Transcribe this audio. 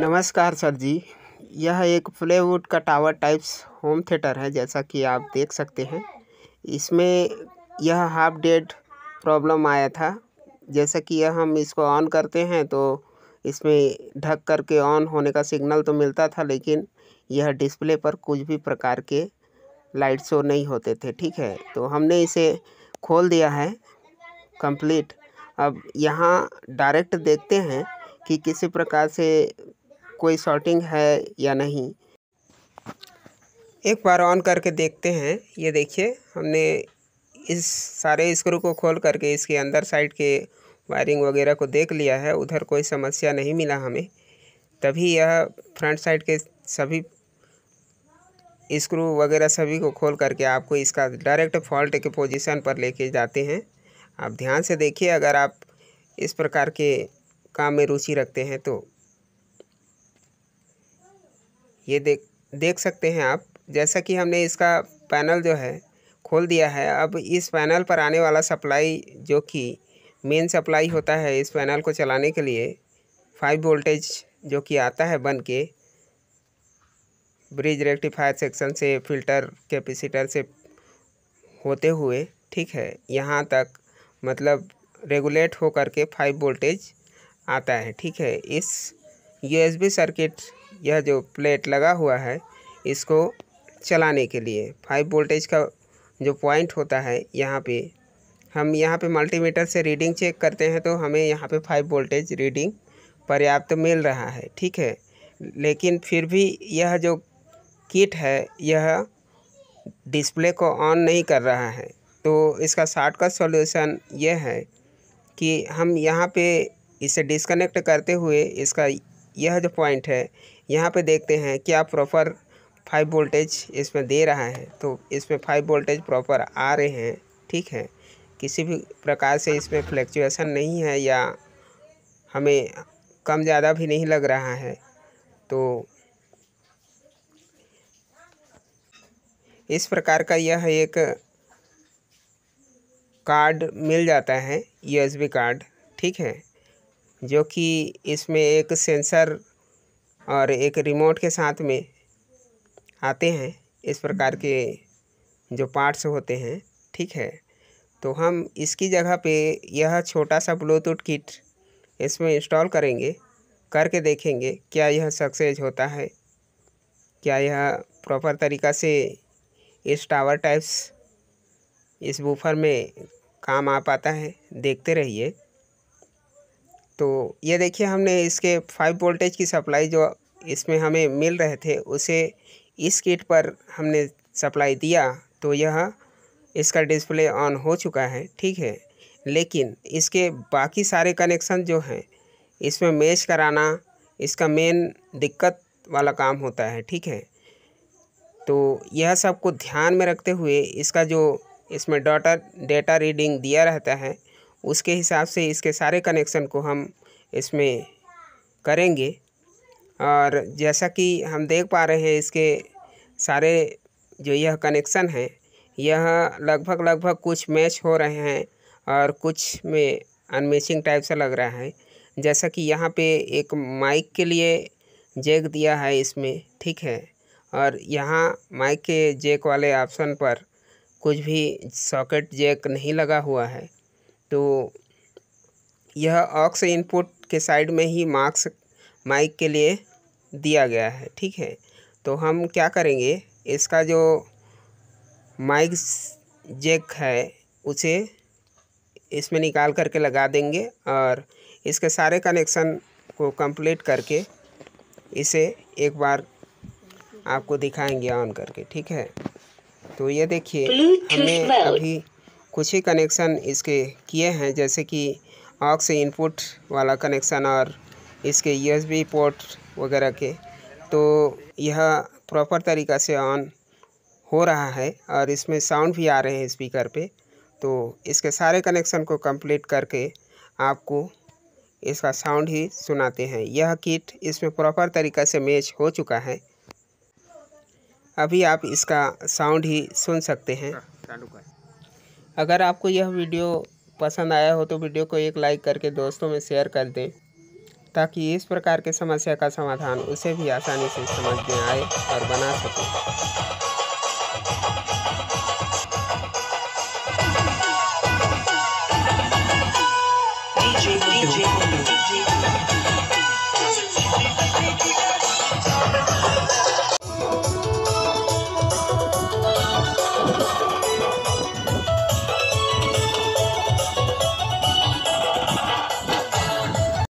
नमस्कार सर जी यह एक प्लेवुड का टावर टाइप्स होम थिएटर है जैसा कि आप देख सकते हैं इसमें यह हाफ डेड प्रॉब्लम आया था जैसा कि यह हम इसको ऑन करते हैं तो इसमें ढक करके ऑन होने का सिग्नल तो मिलता था लेकिन यह डिस्प्ले पर कुछ भी प्रकार के लाइट शो नहीं होते थे ठीक है तो हमने इसे खोल दिया है कंप्लीट अब यहाँ डायरेक्ट देखते हैं कि किसी प्रकार से कोई शॉर्टिंग है या नहीं एक बार ऑन करके देखते हैं ये देखिए हमने इस सारे स्क्रू को खोल करके इसके अंदर साइड के वायरिंग वगैरह को देख लिया है उधर कोई समस्या नहीं मिला हमें तभी यह फ्रंट साइड के सभी स्क्रू वगैरह सभी को खोल करके आपको इसका डायरेक्ट फॉल्ट के पोजीशन पर लेके जाते हैं आप ध्यान से देखिए अगर आप इस प्रकार के काम में रुचि रखते हैं तो ये देख देख सकते हैं आप जैसा कि हमने इसका पैनल जो है खोल दिया है अब इस पैनल पर आने वाला सप्लाई जो कि मेन सप्लाई होता है इस पैनल को चलाने के लिए फाइव वोल्टेज जो कि आता है बन के ब्रिज रेक्टिफायर सेक्शन से फिल्टर कैपेसिटर से होते हुए ठीक है यहाँ तक मतलब रेगुलेट हो करके फाइव वोल्टेज आता है ठीक है इस यूएसबी सर्किट यह जो प्लेट लगा हुआ है इसको चलाने के लिए फाइव वोल्टेज का जो पॉइंट होता है यहाँ पे हम यहाँ पे मल्टीमीटर से रीडिंग चेक करते हैं तो हमें यहाँ पे फाइव वोल्टेज रीडिंग पर्याप्त तो मिल रहा है ठीक है लेकिन फिर भी यह जो किट है यह डिस्प्ले को ऑन नहीं कर रहा है तो इसका शॉर्टकट सॉल्यूशन यह है कि हम यहाँ पे इसे डिसकनेक्ट करते हुए इसका यह जो पॉइंट है यहाँ पे देखते हैं क्या प्रॉपर फाइव वोल्टेज इसमें दे रहा है तो इसमें फाइव वोल्टेज प्रॉपर आ रहे हैं ठीक है किसी भी प्रकार से इसमें फ्लैक्चुएसन नहीं है या हमें कम ज़्यादा भी नहीं लग रहा है तो इस प्रकार का यह एक कार्ड मिल जाता है यूएसबी कार्ड ठीक है जो कि इसमें एक सेंसर और एक रिमोट के साथ में आते हैं इस प्रकार के जो पार्ट्स होते हैं ठीक है तो हम इसकी जगह पे यह छोटा सा ब्लूटूथ किट इसमें इंस्टॉल करेंगे करके देखेंगे क्या यह सक्सेस होता है क्या यह प्रॉपर तरीक़ा से इस टावर टाइप्स इस बूफर में काम आ पाता है देखते रहिए तो ये देखिए हमने इसके फाइव वोल्टेज की सप्लाई जो इसमें हमें मिल रहे थे उसे इस किट पर हमने सप्लाई दिया तो यह इसका डिस्प्ले ऑन हो चुका है ठीक है लेकिन इसके बाकी सारे कनेक्शन जो हैं इसमें मैच कराना इसका मेन दिक्कत वाला काम होता है ठीक है तो यह सब को ध्यान में रखते हुए इसका जो इसमें डाटा डेटा रीडिंग दिया रहता है उसके हिसाब से इसके सारे कनेक्शन को हम इसमें करेंगे और जैसा कि हम देख पा रहे हैं इसके सारे जो यह कनेक्शन हैं यह लगभग लगभग कुछ मैच हो रहे हैं और कुछ में अनमेचिंग टाइप सा लग रहा है जैसा कि यहाँ पे एक माइक के लिए जैक दिया है इसमें ठीक है और यहाँ माइक के जैक वाले ऑप्शन पर कुछ भी सॉकेट जैक नहीं लगा हुआ है तो यह ऑक्स इनपुट के साइड में ही मार्क्स माइक के लिए दिया गया है ठीक है तो हम क्या करेंगे इसका जो माइक जेक है उसे इसमें निकाल करके लगा देंगे और इसके सारे कनेक्शन को कंप्लीट करके इसे एक बार आपको दिखाएंगे ऑन करके ठीक है तो ये देखिए हमें अभी कुछ ही कनेक्शन इसके किए हैं जैसे कि ऑक्स से इनपुट वाला कनेक्शन और इसके यूएसबी पोर्ट वगैरह के तो यह प्रॉपर तरीक़ा से ऑन हो रहा है और इसमें साउंड भी आ रहे हैं स्पीकर पे तो इसके सारे कनेक्शन को कंप्लीट करके आपको इसका साउंड ही सुनाते हैं यह किट इसमें प्रॉपर तरीक़ा से मैच हो चुका है अभी आप इसका साउंड ही सुन सकते हैं हाँ, अगर आपको यह वीडियो पसंद आया हो तो वीडियो को एक लाइक करके दोस्तों में शेयर कर दें ताकि इस प्रकार के समस्या का समाधान उसे भी आसानी से समझ में आए और बना सके